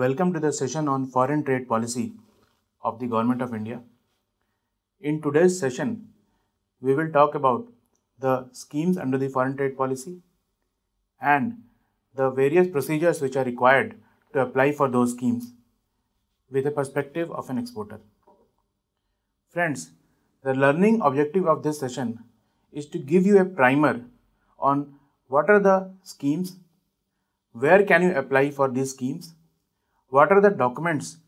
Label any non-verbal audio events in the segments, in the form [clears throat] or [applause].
Welcome to the session on foreign trade policy of the Government of India. In today's session, we will talk about the schemes under the foreign trade policy and the various procedures which are required to apply for those schemes with a perspective of an exporter. Friends, the learning objective of this session is to give you a primer on what are the schemes, where can you apply for these schemes what are the documents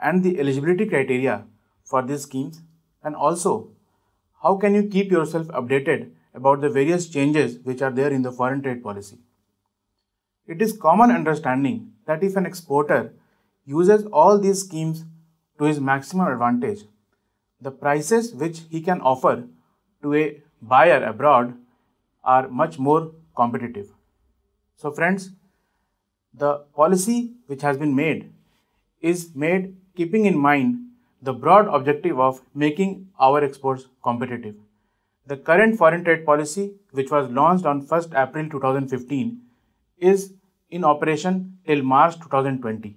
and the eligibility criteria for these schemes and also how can you keep yourself updated about the various changes which are there in the foreign trade policy. It is common understanding that if an exporter uses all these schemes to his maximum advantage, the prices which he can offer to a buyer abroad are much more competitive. So friends, the policy which has been made is made keeping in mind the broad objective of making our exports competitive. The current foreign trade policy, which was launched on 1st April 2015, is in operation till March 2020.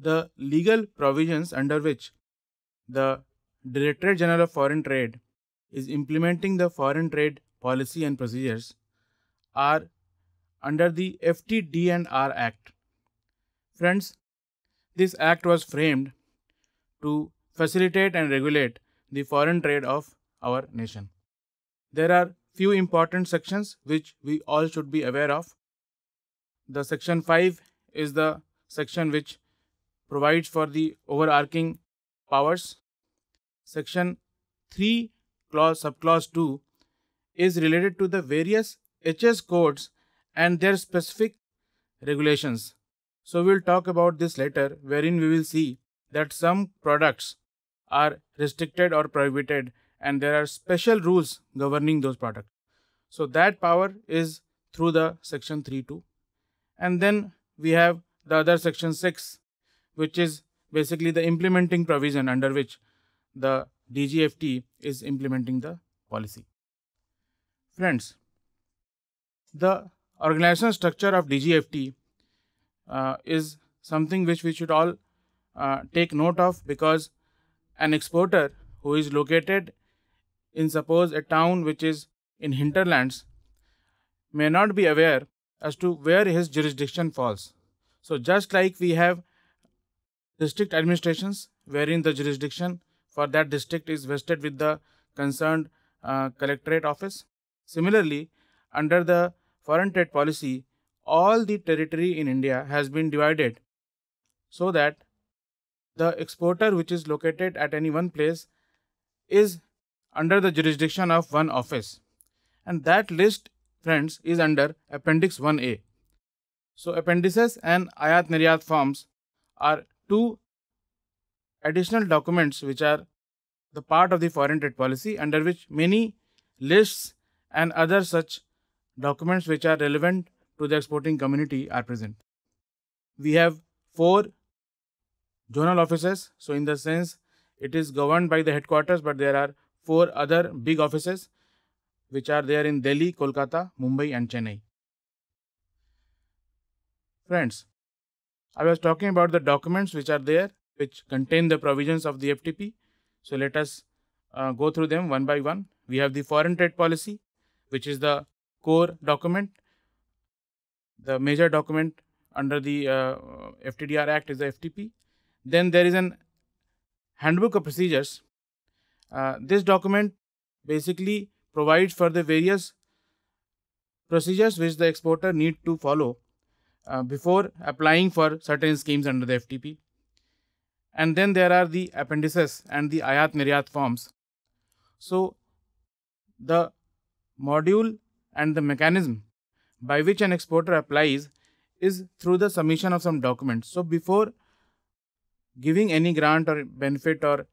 The legal provisions under which the Directorate General of Foreign Trade is implementing the foreign trade policy and procedures are under the FTD&R Act. Friends, this act was framed to facilitate and regulate the foreign trade of our nation. There are few important sections which we all should be aware of. The section 5 is the section which provides for the overarching powers. Section 3 clause subclause 2 is related to the various HS codes and their specific regulations. So we'll talk about this later wherein we will see that some products are restricted or prohibited and there are special rules governing those products. So that power is through the section 3.2 and then we have the other section 6 which is basically the implementing provision under which the DGFT is implementing the policy. Friends, the organizational structure of DGFT uh, is something which we should all uh, take note of because an exporter who is located in suppose a town which is in hinterlands may not be aware as to where his jurisdiction falls. So just like we have district administrations wherein the jurisdiction for that district is vested with the concerned uh, collectorate office. Similarly, under the foreign trade policy, all the territory in India has been divided so that the exporter which is located at any one place is under the jurisdiction of one office. And that list, friends, is under Appendix 1A. So, appendices and ayat niryat forms are two additional documents which are the part of the foreign trade policy under which many lists and other such documents which are relevant to the exporting community are present. We have four zonal offices. So, in the sense, it is governed by the headquarters, but there are four other big offices which are there in Delhi, Kolkata, Mumbai, and Chennai. Friends, I was talking about the documents which are there, which contain the provisions of the FTP. So, let us uh, go through them one by one. We have the foreign trade policy, which is the core document. The major document under the uh, FTDR Act is the FTP. Then there is an handbook of procedures. Uh, this document basically provides for the various procedures which the exporter need to follow uh, before applying for certain schemes under the FTP. And then there are the appendices and the ayat niryat forms. So the module and the mechanism by which an exporter applies is through the submission of some documents. So before giving any grant or benefit or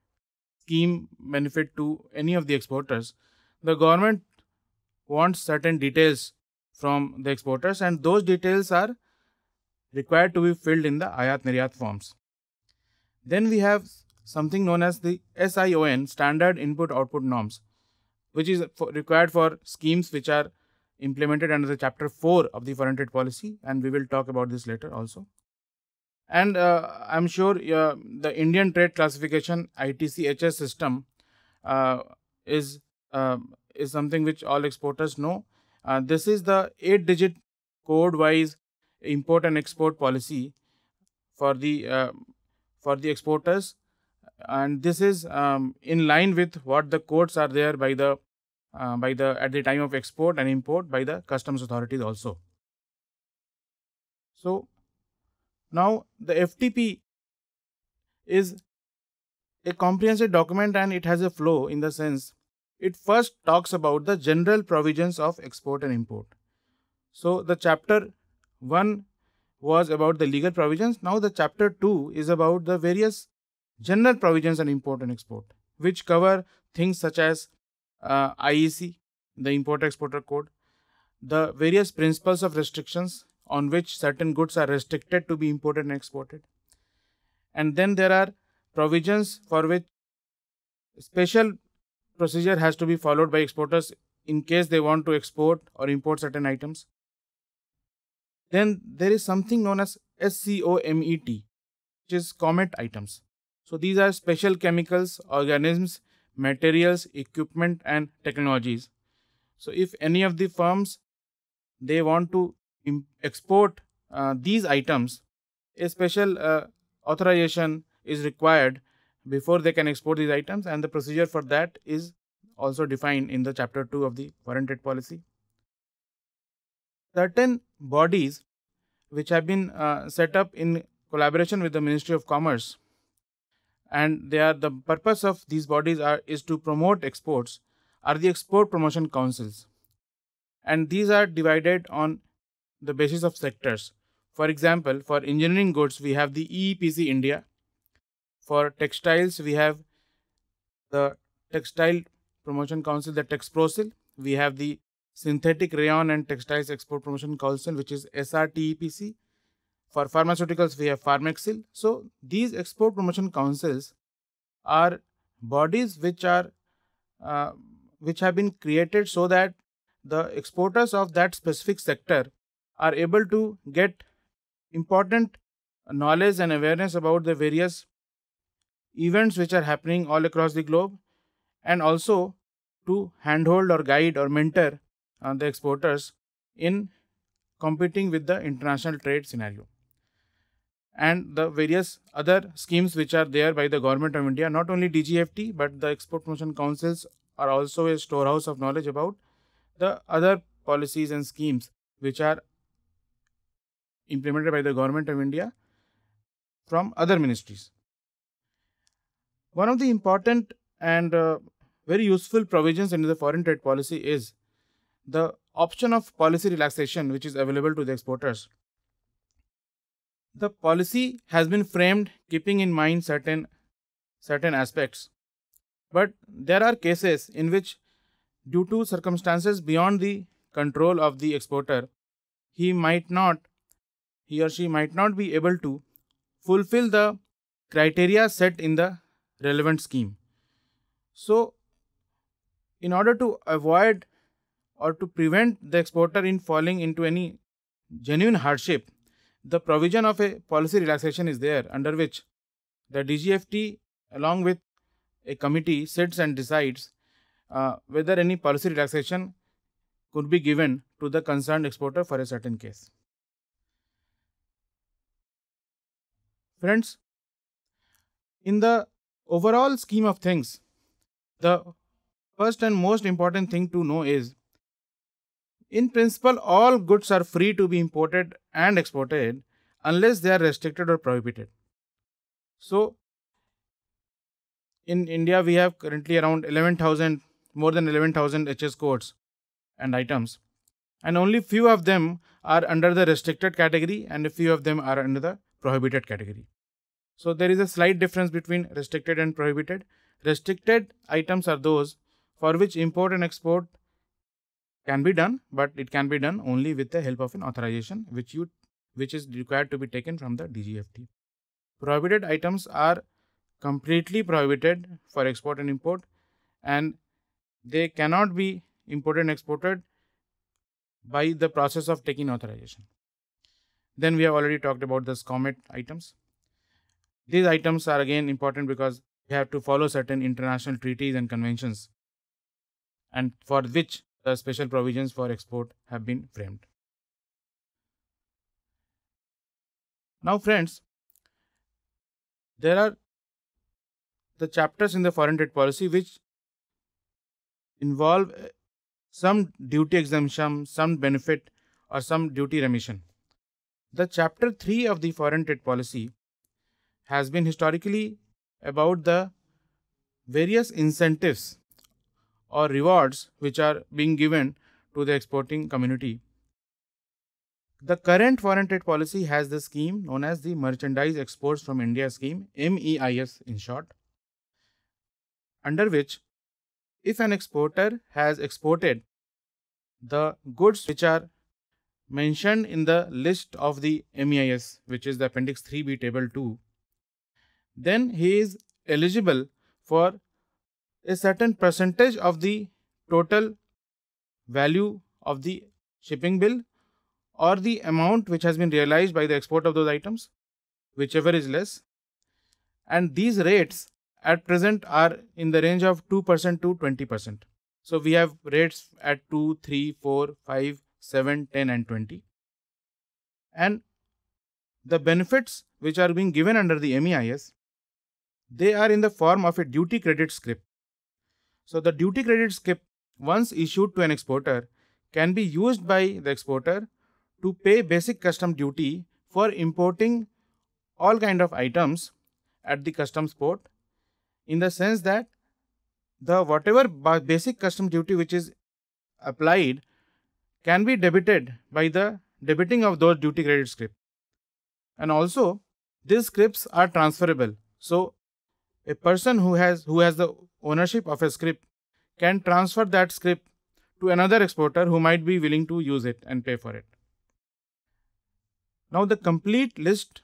scheme benefit to any of the exporters, the government wants certain details from the exporters and those details are required to be filled in the ayat niryat forms. Then we have something known as the SION standard input output norms which is for required for schemes which are implemented under the chapter 4 of the foreign trade policy and we will talk about this later also. And uh, I am sure uh, the Indian trade classification ITCHS system uh, is, um, is something which all exporters know. Uh, this is the 8 digit code wise import and export policy for the, uh, for the exporters and this is um, in line with what the codes are there by the uh, by the at the time of export and import by the customs authorities also. So, now the FTP is a comprehensive document and it has a flow in the sense it first talks about the general provisions of export and import. So, the chapter 1 was about the legal provisions. Now, the chapter 2 is about the various general provisions on import and export, which cover things such as uh, IEC, the import exporter code, the various principles of restrictions on which certain goods are restricted to be imported and exported. And then there are provisions for which special procedure has to be followed by exporters in case they want to export or import certain items. Then there is something known as SCOMET, which is COMET items. So these are special chemicals, organisms materials, equipment and technologies. So if any of the firms, they want to export uh, these items, a special uh, authorization is required before they can export these items and the procedure for that is also defined in the chapter 2 of the foreign trade policy. Certain bodies which have been uh, set up in collaboration with the Ministry of Commerce and they are the purpose of these bodies are is to promote exports are the export promotion councils and these are divided on the basis of sectors for example for engineering goods we have the EEPC India for textiles we have the textile promotion council the Texprosil we have the synthetic rayon and textiles export promotion council which is SRTEPC for pharmaceuticals, we have Pharmaxil. So these export promotion councils are bodies which are uh, which have been created so that the exporters of that specific sector are able to get important knowledge and awareness about the various events which are happening all across the globe and also to handhold or guide or mentor uh, the exporters in competing with the international trade scenario and the various other schemes which are there by the government of India. Not only DGFT, but the Export Promotion Councils are also a storehouse of knowledge about the other policies and schemes which are implemented by the government of India from other ministries. One of the important and uh, very useful provisions in the foreign trade policy is the option of policy relaxation which is available to the exporters. The policy has been framed keeping in mind certain, certain aspects, but there are cases in which, due to circumstances beyond the control of the exporter, he might not, he or she might not be able to fulfill the criteria set in the relevant scheme. So, in order to avoid or to prevent the exporter in falling into any genuine hardship the provision of a policy relaxation is there under which the DGFT along with a committee sits and decides uh, whether any policy relaxation could be given to the concerned exporter for a certain case. Friends, in the overall scheme of things, the first and most important thing to know is in principle, all goods are free to be imported and exported unless they are restricted or prohibited. So, in India, we have currently around 11,000, more than 11,000 HS codes and items, and only few of them are under the restricted category and a few of them are under the prohibited category. So, there is a slight difference between restricted and prohibited. Restricted items are those for which import and export can be done, but it can be done only with the help of an authorization which you which is required to be taken from the DGFT. Prohibited items are completely prohibited for export and import and they cannot be imported and exported by the process of taking authorization. Then we have already talked about the SCOMET items. These items are again important because we have to follow certain international treaties and conventions and for which the special provisions for export have been framed. Now friends, there are the chapters in the foreign trade policy which involve uh, some duty exemption, some benefit or some duty remission. The chapter 3 of the foreign trade policy has been historically about the various incentives or rewards which are being given to the exporting community. The current foreign trade policy has the scheme known as the Merchandise Exports from India Scheme, MEIS in short, under which if an exporter has exported the goods which are mentioned in the list of the MEIS, which is the Appendix 3B Table 2, then he is eligible for a certain percentage of the total value of the shipping bill or the amount which has been realized by the export of those items, whichever is less. And these rates at present are in the range of 2% to 20%. So we have rates at 2, 3, 4, 5, 7, 10 and 20. And the benefits which are being given under the MEIS, they are in the form of a duty credit script. So the duty credit skip, once issued to an exporter, can be used by the exporter to pay basic custom duty for importing all kind of items at the customs port in the sense that the whatever basic custom duty which is applied can be debited by the debiting of those duty credit script and also these scripts are transferable so a person who has who has the ownership of a script can transfer that script to another exporter who might be willing to use it and pay for it. Now the complete list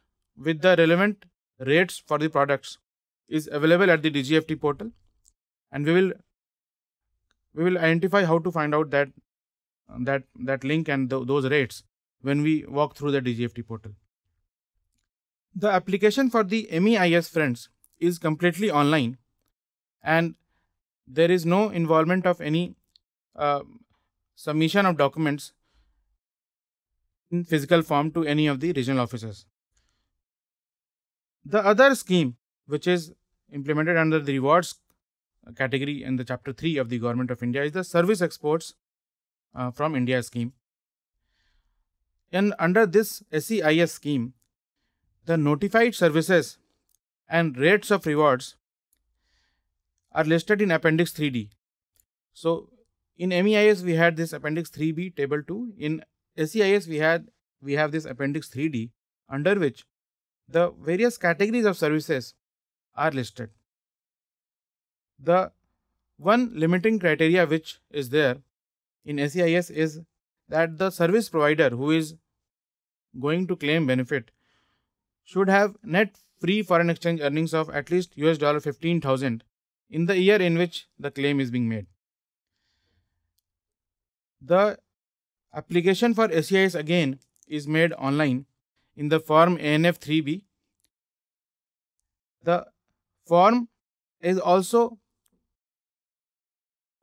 with the relevant rates for the products is available at the DGFT portal and we will we will identify how to find out that that that link and those rates when we walk through the DGFT portal. The application for the MEIS friends is completely online and there is no involvement of any uh, submission of documents in physical form to any of the regional officers. The other scheme which is implemented under the rewards category in the chapter 3 of the government of India is the service exports uh, from India scheme. And under this SEIS scheme, the notified services and rates of rewards are listed in appendix 3D. So in MEIS we had this appendix 3B table 2 in SEIS we had we have this appendix 3D under which the various categories of services are listed. The one limiting criteria which is there in SEIS is that the service provider who is going to claim benefit should have net Free foreign exchange earnings of at least US dollar 15,000 in the year in which the claim is being made. The application for SEIS again is made online in the form ANF 3B. The form is also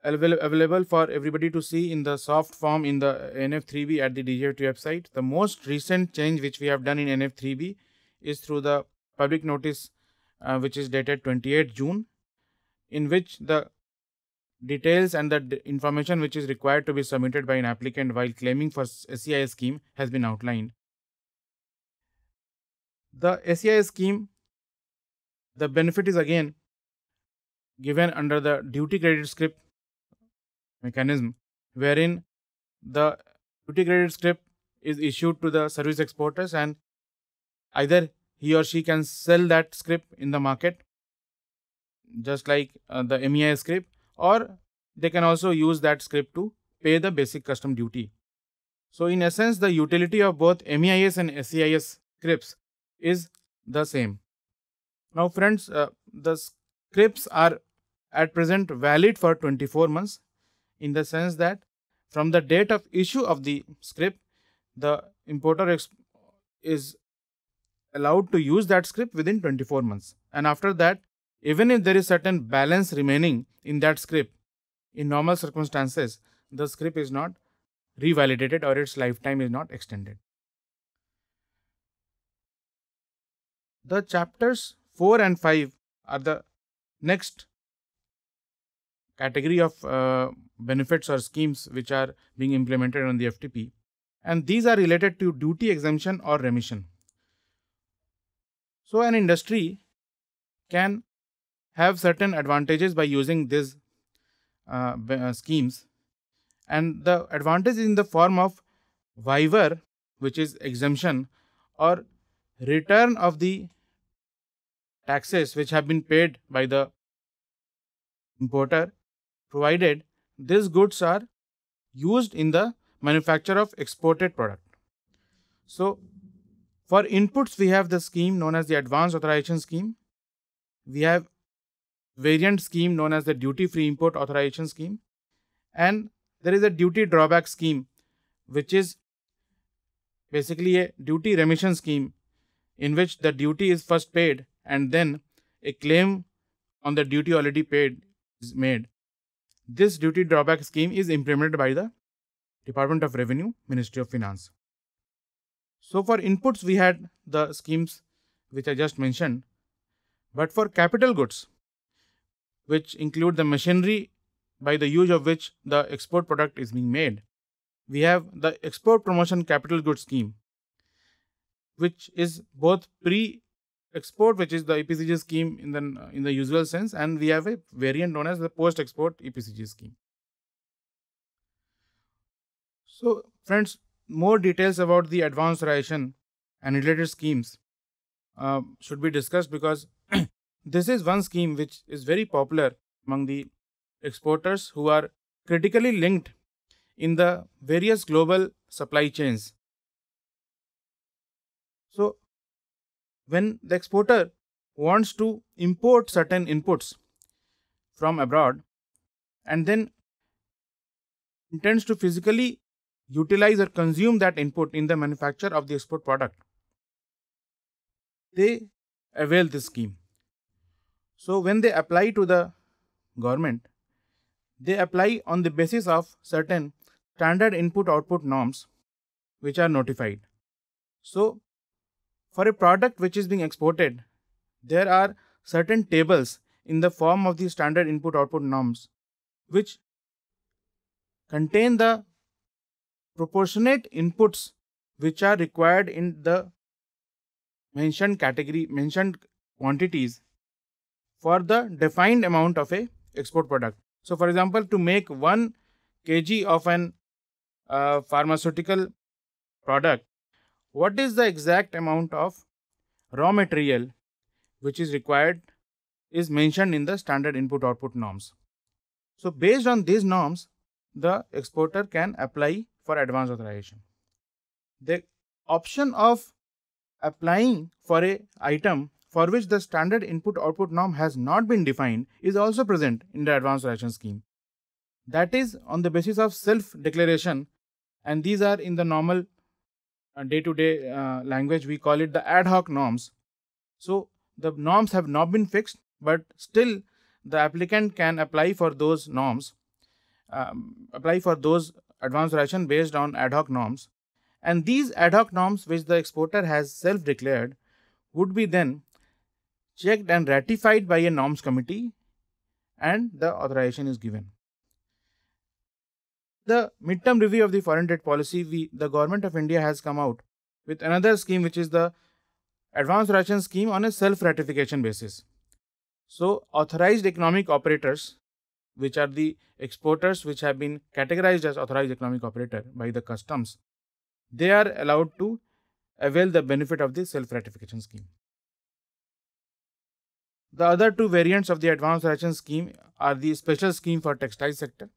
available for everybody to see in the soft form in the NF3B at the DJT website. The most recent change which we have done in NF3B is through the public notice uh, which is dated 28 June, in which the details and the information which is required to be submitted by an applicant while claiming for SEI scheme has been outlined. The SEI scheme, the benefit is again given under the duty credit script mechanism, wherein the duty credit script is issued to the service exporters and either he or she can sell that script in the market just like uh, the MEI script or they can also use that script to pay the basic custom duty. So in essence the utility of both MEIS and SEIS scripts is the same. Now friends uh, the scripts are at present valid for 24 months in the sense that from the date of issue of the script the importer is allowed to use that script within 24 months. And after that, even if there is certain balance remaining in that script, in normal circumstances, the script is not revalidated or its lifetime is not extended. The chapters 4 and 5 are the next category of uh, benefits or schemes which are being implemented on the FTP. And these are related to duty exemption or remission. So an industry can have certain advantages by using these uh, uh, schemes and the advantage is in the form of waiver which is exemption or return of the taxes which have been paid by the importer provided these goods are used in the manufacture of exported product. So, for inputs, we have the scheme known as the advanced authorization scheme. We have variant scheme known as the duty free import authorization scheme. And there is a duty drawback scheme, which is basically a duty remission scheme in which the duty is first paid and then a claim on the duty already paid is made. This duty drawback scheme is implemented by the Department of Revenue, Ministry of Finance. So for inputs, we had the schemes which I just mentioned. But for capital goods, which include the machinery by the use of which the export product is being made, we have the Export Promotion Capital Goods Scheme, which is both pre-export, which is the EPCG scheme in the, in the usual sense, and we have a variant known as the post-export EPCG scheme. So friends, more details about the advanced ration and related schemes uh, should be discussed because [clears throat] this is one scheme which is very popular among the exporters who are critically linked in the various global supply chains. So, when the exporter wants to import certain inputs from abroad and then intends to physically utilize or consume that input in the manufacture of the export product. They avail this scheme. So when they apply to the government, they apply on the basis of certain standard input output norms which are notified. So for a product which is being exported, there are certain tables in the form of the standard input output norms which contain the proportionate inputs which are required in the mentioned category, mentioned quantities for the defined amount of a export product. So, for example, to make 1 kg of an uh, pharmaceutical product, what is the exact amount of raw material which is required is mentioned in the standard input output norms. So, based on these norms, the exporter can apply for advance authorization. The option of applying for a item for which the standard input output norm has not been defined is also present in the advanced authorization scheme. That is on the basis of self declaration and these are in the normal day to day uh, language we call it the ad hoc norms. So the norms have not been fixed but still the applicant can apply for those norms um, apply for those advanced ration based on ad hoc norms and these ad hoc norms which the exporter has self-declared would be then checked and ratified by a norms committee and the authorization is given. The midterm review of the foreign trade policy, we, the government of India has come out with another scheme which is the advanced ration scheme on a self-ratification basis. So authorized economic operators which are the exporters which have been categorized as authorized economic operator by the customs, they are allowed to avail the benefit of the self-ratification scheme. The other two variants of the advanced ration scheme are the special scheme for textile sector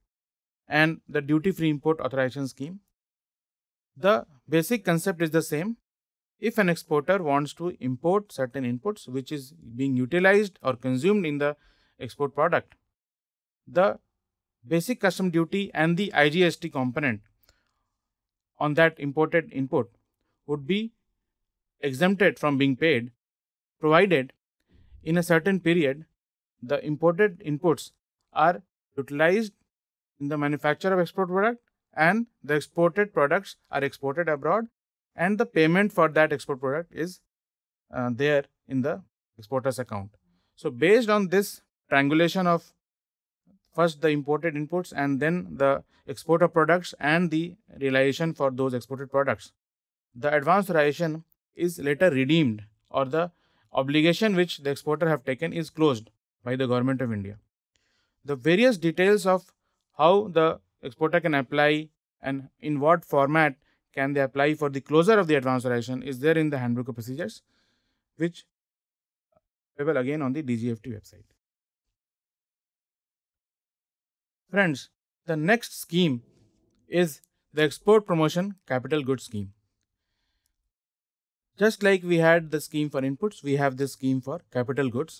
and the duty-free import authorization scheme. The basic concept is the same. If an exporter wants to import certain inputs which is being utilized or consumed in the export product, the basic custom duty and the IGST component on that imported input would be exempted from being paid provided in a certain period the imported inputs are utilized in the manufacture of export product and the exported products are exported abroad and the payment for that export product is uh, there in the exporter's account. So, based on this triangulation of first the imported inputs and then the export of products and the realization for those exported products. The advance realization is later redeemed or the obligation which the exporter have taken is closed by the government of India. The various details of how the exporter can apply and in what format can they apply for the closure of the advance realization is there in the handbook of procedures which available again on the DGFT website. Friends, the next scheme is the Export Promotion Capital Goods Scheme. Just like we had the scheme for inputs, we have this scheme for capital goods.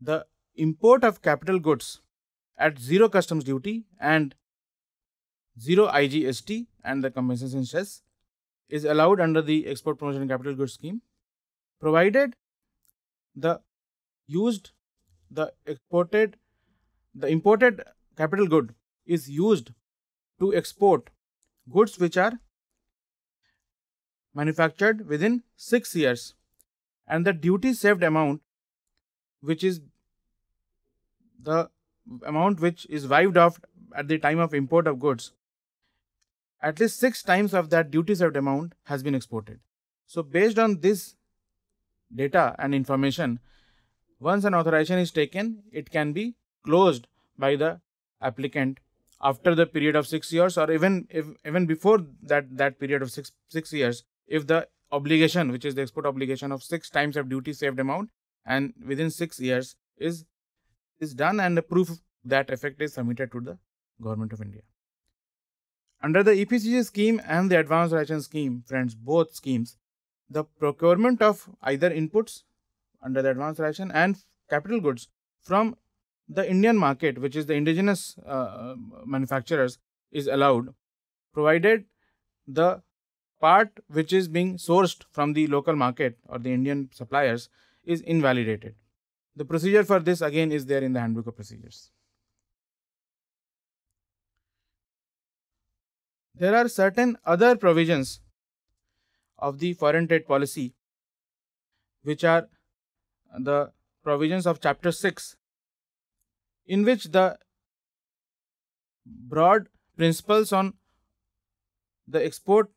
The import of capital goods at zero customs duty and zero IGST and the compensation cess is allowed under the Export Promotion Capital Goods Scheme, provided the used, the exported, the imported capital good is used to export goods which are manufactured within 6 years and the duty saved amount which is the amount which is waived off at the time of import of goods at least 6 times of that duty saved amount has been exported so based on this data and information once an authorization is taken it can be closed by the applicant after the period of 6 years or even if even before that that period of 6 6 years if the obligation which is the export obligation of 6 times of duty saved amount and within 6 years is is done and the proof that effect is submitted to the government of india under the epcg scheme and the advanced ration scheme friends both schemes the procurement of either inputs under the advanced ration and capital goods from the Indian market, which is the indigenous uh, uh, manufacturers, is allowed, provided the part which is being sourced from the local market or the Indian suppliers is invalidated. The procedure for this again is there in the handbook of procedures. There are certain other provisions of the foreign trade policy which are the provisions of chapter 6 in which the broad principles on the export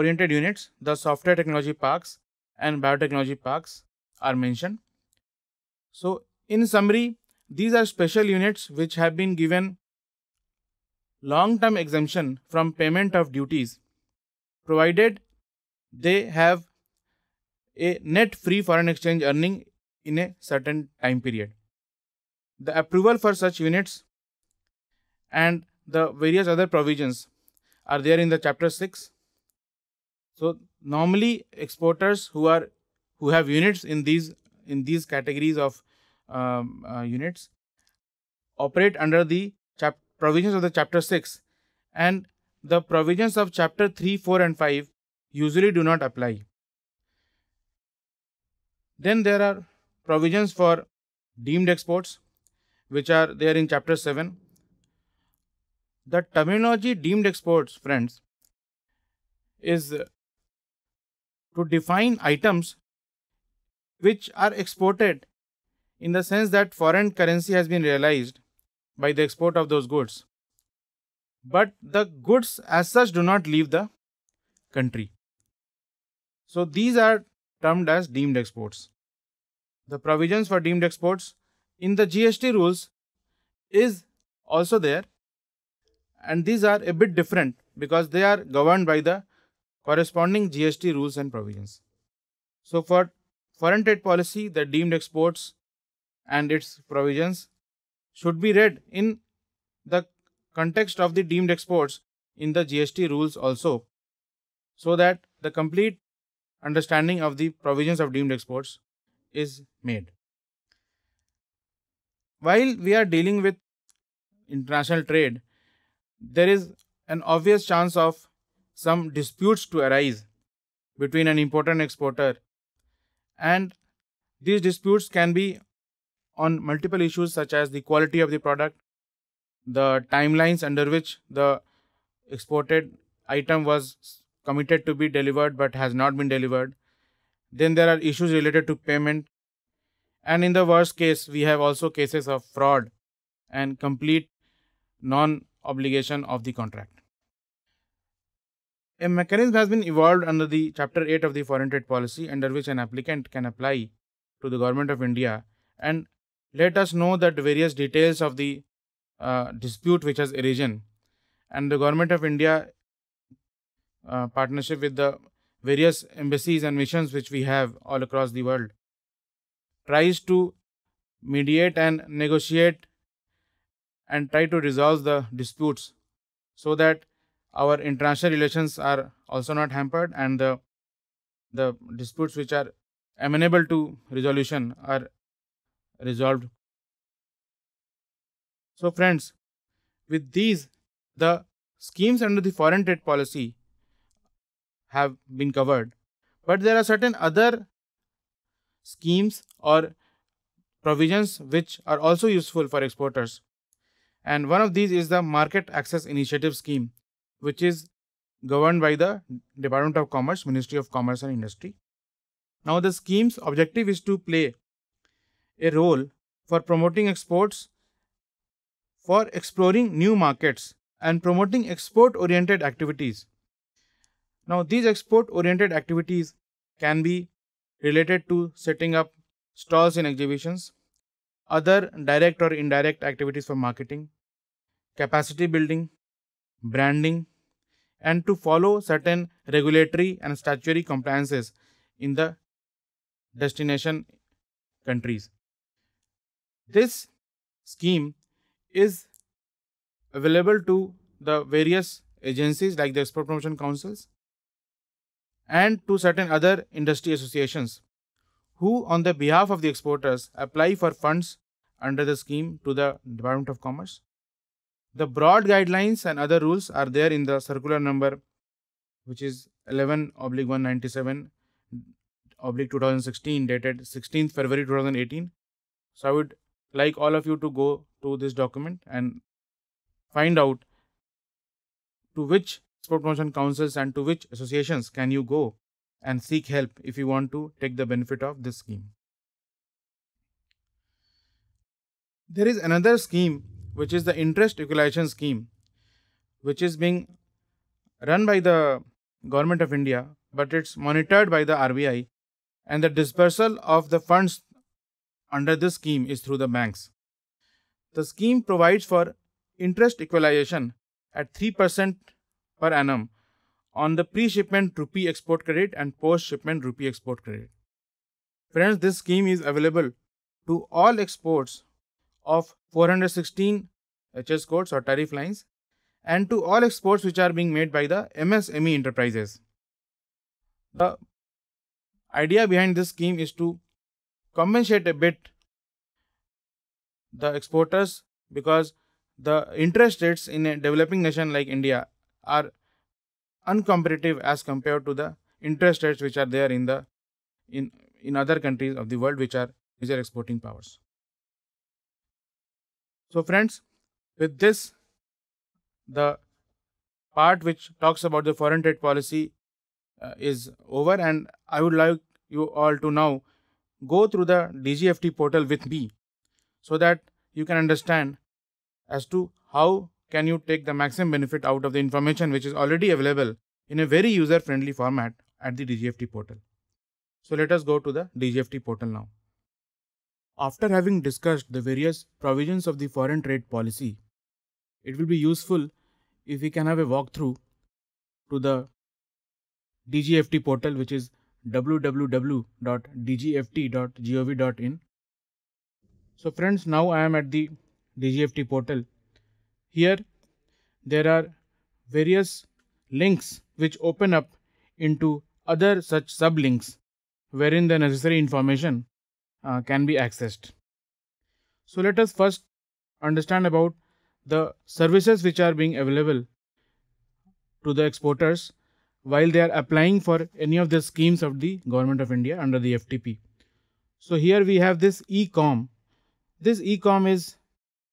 oriented units, the software technology parks and biotechnology parks are mentioned. So, in summary, these are special units which have been given long term exemption from payment of duties provided they have a net free foreign exchange earning in a certain time period the approval for such units, and the various other provisions are there in the chapter 6. So normally exporters who are who have units in these in these categories of um, uh, units operate under the chap- provisions of the chapter 6 and the provisions of chapter 3 4 and 5 usually do not apply then there are provisions for deemed exports which are there in chapter 7. The terminology deemed exports, friends, is to define items which are exported in the sense that foreign currency has been realized by the export of those goods. But the goods as such do not leave the country. So these are termed as deemed exports. The provisions for deemed exports in the GST rules is also there and these are a bit different because they are governed by the corresponding GST rules and provisions. So for foreign trade policy, the deemed exports and its provisions should be read in the context of the deemed exports in the GST rules also so that the complete understanding of the provisions of deemed exports is made while we are dealing with international trade, there is an obvious chance of some disputes to arise between an importer and exporter. And these disputes can be on multiple issues such as the quality of the product, the timelines under which the exported item was committed to be delivered but has not been delivered. Then there are issues related to payment and in the worst case, we have also cases of fraud and complete non obligation of the contract. A mechanism has been evolved under the Chapter 8 of the Foreign Trade Policy under which an applicant can apply to the Government of India and let us know that various details of the uh, dispute which has arisen and the Government of India uh, partnership with the various embassies and missions which we have all across the world tries to mediate and negotiate and try to resolve the disputes so that our international relations are also not hampered and the, the disputes which are amenable to resolution are resolved. So friends, with these the schemes under the foreign trade policy have been covered but there are certain other schemes or provisions which are also useful for exporters. And one of these is the Market Access Initiative Scheme, which is governed by the Department of Commerce, Ministry of Commerce and Industry. Now, the scheme's objective is to play a role for promoting exports, for exploring new markets, and promoting export oriented activities. Now, these export oriented activities can be related to setting up stalls in exhibitions, other direct or indirect activities for marketing, capacity building, branding, and to follow certain regulatory and statutory compliances in the destination countries. This scheme is available to the various agencies like the export promotion councils and to certain other industry associations who on the behalf of the exporters apply for funds under the scheme to the Department of Commerce. The broad guidelines and other rules are there in the circular number which is 11 oblique 197 oblique 2016 dated 16th February 2018. So I would like all of you to go to this document and find out to which Export Promotion Councils and to which associations can you go and seek help if you want to take the benefit of this scheme. There is another scheme which is the interest equalization scheme which is being run by the government of India but it's monitored by the RBI and the dispersal of the funds under this scheme is through the banks. The scheme provides for interest equalization at 3% per annum on the pre-shipment rupee export credit and post-shipment rupee export credit. Friends, this scheme is available to all exports of 416 HS codes or tariff lines and to all exports which are being made by the MSME enterprises. The idea behind this scheme is to compensate a bit the exporters because the interest rates in a developing nation like India are uncompetitive as compared to the interest rates which are there in the in in other countries of the world which are major exporting powers. So friends, with this, the part which talks about the foreign trade policy uh, is over and I would like you all to now go through the DGFT portal with me so that you can understand as to how can you take the maximum benefit out of the information which is already available in a very user-friendly format at the DGFT portal. So let us go to the DGFT portal now. After having discussed the various provisions of the foreign trade policy, it will be useful if we can have a walkthrough to the DGFT portal which is www.dgft.gov.in. So friends, now I am at the DGFT portal here there are various links which open up into other such sublinks wherein the necessary information uh, can be accessed. So let us first understand about the services which are being available to the exporters while they are applying for any of the schemes of the government of India under the FTP. So here we have this ECOM. This ECOM is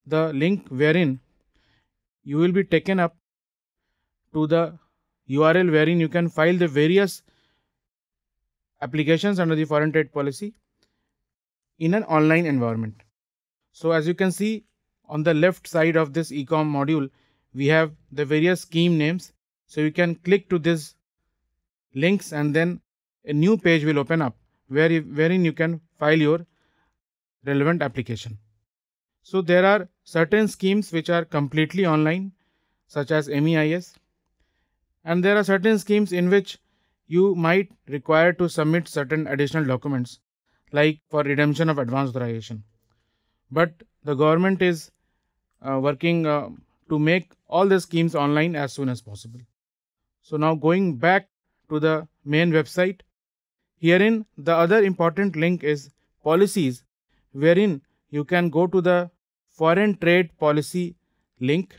the link wherein you will be taken up to the URL wherein you can file the various applications under the foreign trade policy in an online environment. So as you can see on the left side of this ecom module, we have the various scheme names. So you can click to these links and then a new page will open up where, wherein you can file your relevant application. So there are certain schemes which are completely online such as MEIS and there are certain schemes in which you might require to submit certain additional documents like for redemption of advance authorization. But the government is uh, working uh, to make all the schemes online as soon as possible. So now going back to the main website, herein the other important link is policies wherein you can go to the foreign trade policy link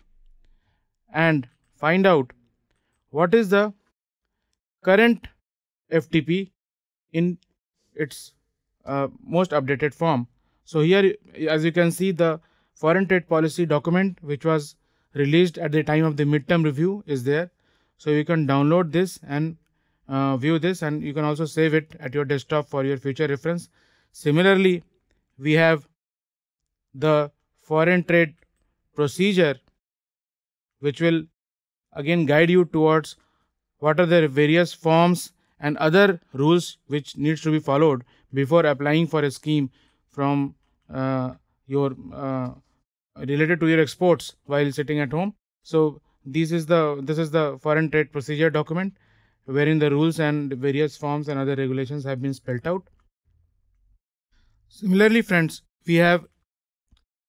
and find out what is the current FTP in its uh, most updated form. So here as you can see the foreign trade policy document which was released at the time of the midterm review is there. So you can download this and uh, view this and you can also save it at your desktop for your future reference. Similarly, we have the foreign trade procedure which will again guide you towards what are the various forms and other rules which needs to be followed before applying for a scheme from uh, your uh, related to your exports while sitting at home so this is the this is the foreign trade procedure document wherein the rules and various forms and other regulations have been spelt out similarly friends we have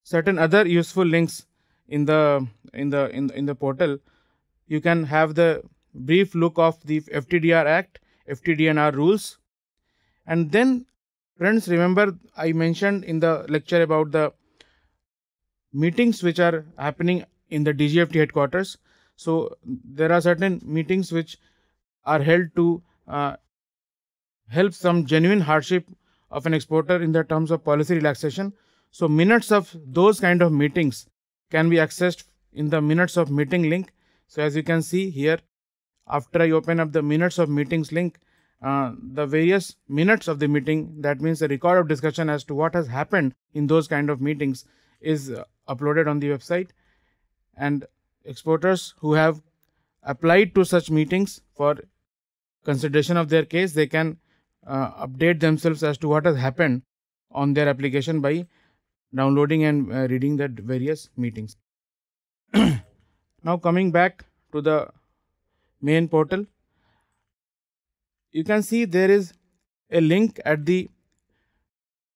certain other useful links in the in the in, in the portal you can have the brief look of the ftdr act ftdnr rules and then friends remember i mentioned in the lecture about the meetings which are happening in the dgft headquarters so there are certain meetings which are held to uh, help some genuine hardship of an exporter in the terms of policy relaxation so minutes of those kind of meetings can be accessed in the minutes of meeting link. So as you can see here, after I open up the minutes of meetings link, uh, the various minutes of the meeting, that means the record of discussion as to what has happened in those kind of meetings is uh, uploaded on the website. And exporters who have applied to such meetings for consideration of their case, they can uh, update themselves as to what has happened on their application by downloading and uh, reading the various meetings. [clears throat] now coming back to the main portal, you can see there is a link at the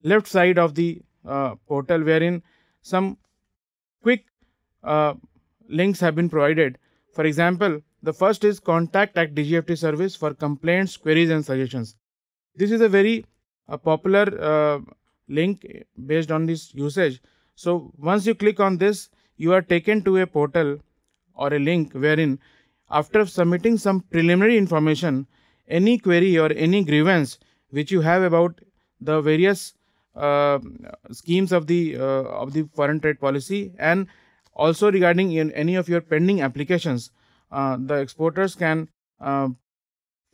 left side of the uh, portal wherein some quick uh, links have been provided. For example, the first is contact at DGFT service for complaints, queries and suggestions. This is a very uh, popular uh, link based on this usage. So once you click on this, you are taken to a portal or a link wherein after submitting some preliminary information, any query or any grievance which you have about the various uh, schemes of the uh, of the foreign trade policy and also regarding in any of your pending applications uh, the exporters can uh,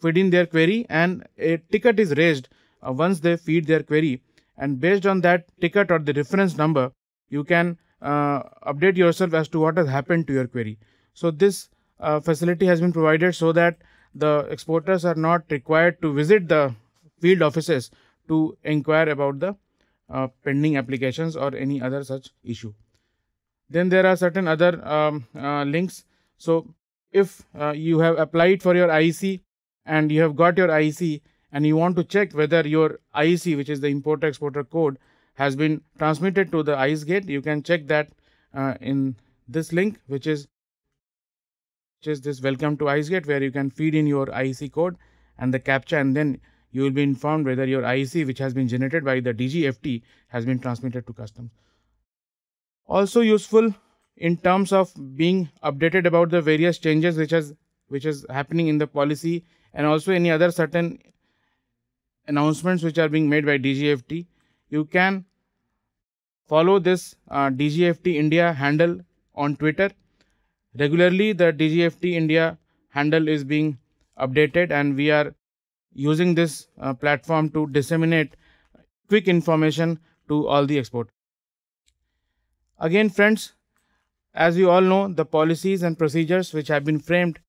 feed in their query and a ticket is raised uh, once they feed their query and based on that ticket or the reference number you can uh, update yourself as to what has happened to your query. So this uh, facility has been provided so that the exporters are not required to visit the field offices to inquire about the uh, pending applications or any other such issue. Then there are certain other um, uh, links. So if uh, you have applied for your IEC and you have got your IEC and you want to check whether your IEC, which is the import exporter code, has been transmitted to the ICE gate, you can check that uh, in this link, which is which is this welcome to ICE gate, where you can feed in your IEC code and the captcha, and then you will be informed whether your IEC, which has been generated by the DGFT, has been transmitted to customs. Also useful in terms of being updated about the various changes which has which is happening in the policy and also any other certain announcements which are being made by DGFT, you can follow this uh, DGFT India handle on Twitter. Regularly, the DGFT India handle is being updated, and we are using this uh, platform to disseminate quick information to all the export. Again, friends, as you all know, the policies and procedures which have been framed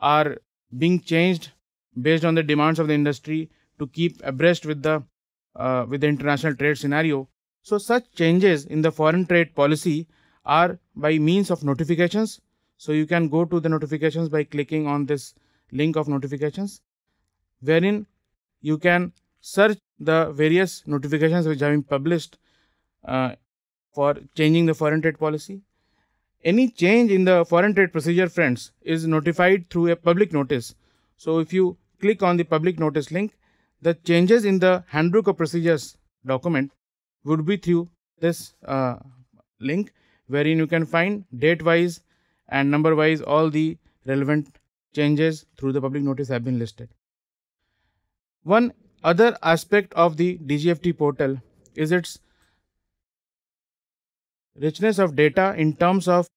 are being changed based on the demands of the industry to keep abreast with the uh, with the international trade scenario. So such changes in the foreign trade policy are by means of notifications. So you can go to the notifications by clicking on this link of notifications, wherein you can search the various notifications which have been published uh, for changing the foreign trade policy. Any change in the foreign trade procedure, friends, is notified through a public notice. So if you click on the public notice link, the changes in the handbook of procedures document would be through this uh, link wherein you can find date wise and number wise all the relevant changes through the public notice have been listed. One other aspect of the DGFT portal is its richness of data in terms of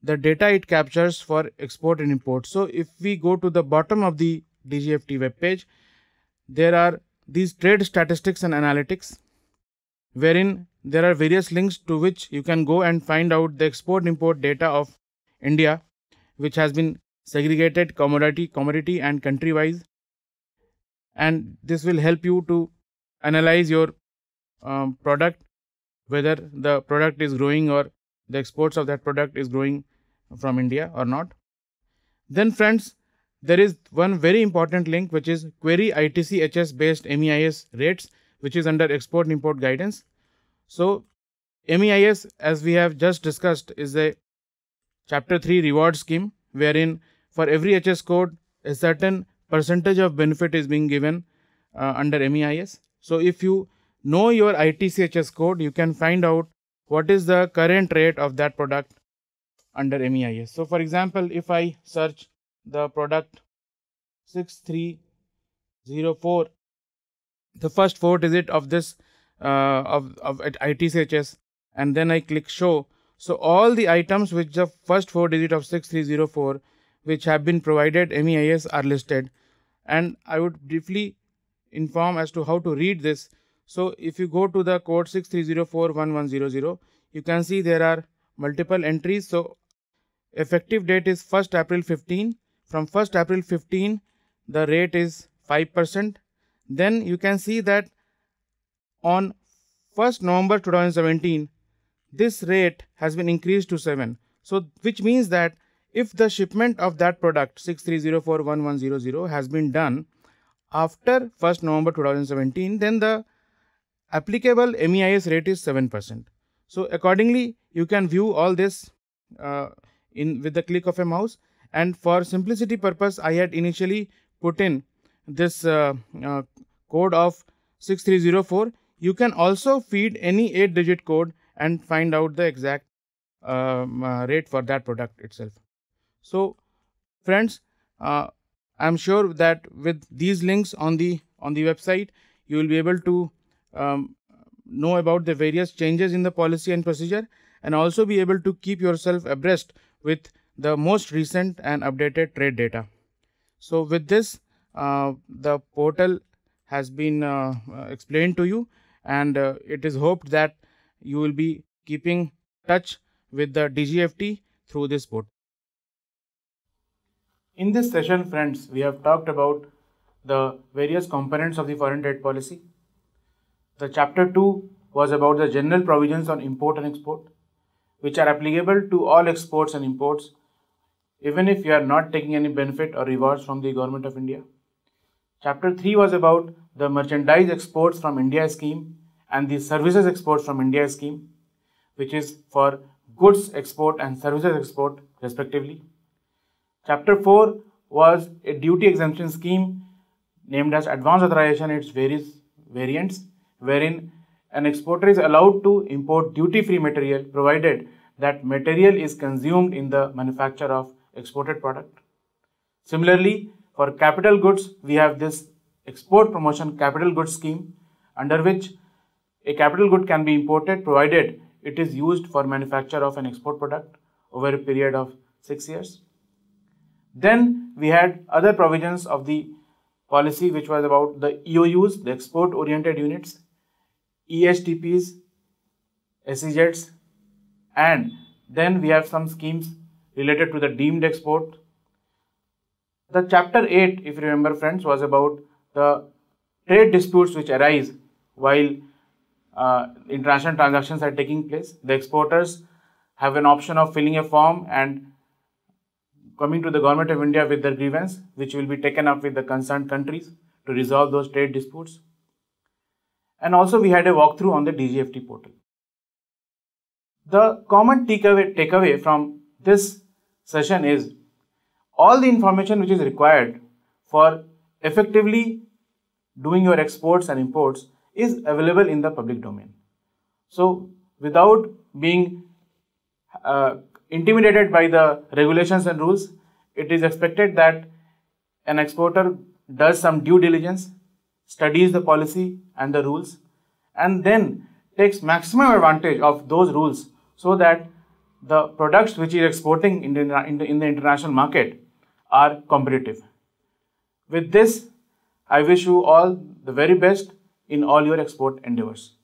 the data it captures for export and import. So if we go to the bottom of the DGFT web page, there are these trade statistics and analytics, wherein there are various links to which you can go and find out the export import data of India, which has been segregated commodity, commodity and country wise. And this will help you to analyze your um, product, whether the product is growing or the exports of that product is growing from India or not. Then friends, there is one very important link which is query ITC HS based MEIS rates which is under export import guidance. So MEIS as we have just discussed is a chapter 3 reward scheme wherein for every HS code a certain percentage of benefit is being given uh, under MEIS. So if you know your ITC HS code you can find out what is the current rate of that product under MEIS. So for example if I search the product 6304 the first four digit of this uh, of, of ITCHS and then I click show so all the items which the first four digit of 6304 which have been provided MEIS are listed and I would briefly inform as to how to read this so if you go to the code 63041100 you can see there are multiple entries so effective date is 1st April 15 from 1st April 15 the rate is 5% then you can see that on 1st November 2017 this rate has been increased to 7 so which means that if the shipment of that product 63041100 has been done after 1st November 2017 then the applicable MEIS rate is 7%. So accordingly you can view all this uh, in with the click of a mouse and for simplicity purpose I had initially put in this uh, uh, code of 6304 you can also feed any 8 digit code and find out the exact um, uh, rate for that product itself. So friends uh, I am sure that with these links on the on the website you will be able to um, know about the various changes in the policy and procedure and also be able to keep yourself abreast with the most recent and updated trade data. So with this, uh, the portal has been uh, uh, explained to you and uh, it is hoped that you will be keeping touch with the DGFT through this portal. In this session friends, we have talked about the various components of the foreign trade policy. The chapter 2 was about the general provisions on import and export which are applicable to all exports and imports even if you are not taking any benefit or rewards from the Government of India. Chapter 3 was about the merchandise exports from India scheme and the services exports from India scheme, which is for goods export and services export respectively. Chapter 4 was a duty exemption scheme named as advance authorization its various variants wherein an exporter is allowed to import duty free material provided that material is consumed in the manufacture of exported product. Similarly, for capital goods, we have this export promotion capital goods scheme under which a capital good can be imported provided it is used for manufacture of an export product over a period of 6 years. Then we had other provisions of the policy which was about the EOUs, the export oriented units, ESTPs, SEZs and then we have some schemes related to the deemed export. The chapter 8, if you remember friends, was about the trade disputes which arise while uh, international transactions are taking place. The exporters have an option of filling a form and coming to the government of India with their grievance, which will be taken up with the concerned countries to resolve those trade disputes. And also we had a walkthrough on the DGFT portal. The common takeaway, takeaway from this session is all the information which is required for effectively doing your exports and imports is available in the public domain. So without being uh, intimidated by the regulations and rules, it is expected that an exporter does some due diligence, studies the policy and the rules, and then takes maximum advantage of those rules so that the products which is exporting in the, in the, in the international market are competitive. With this, I wish you all the very best in all your export endeavors.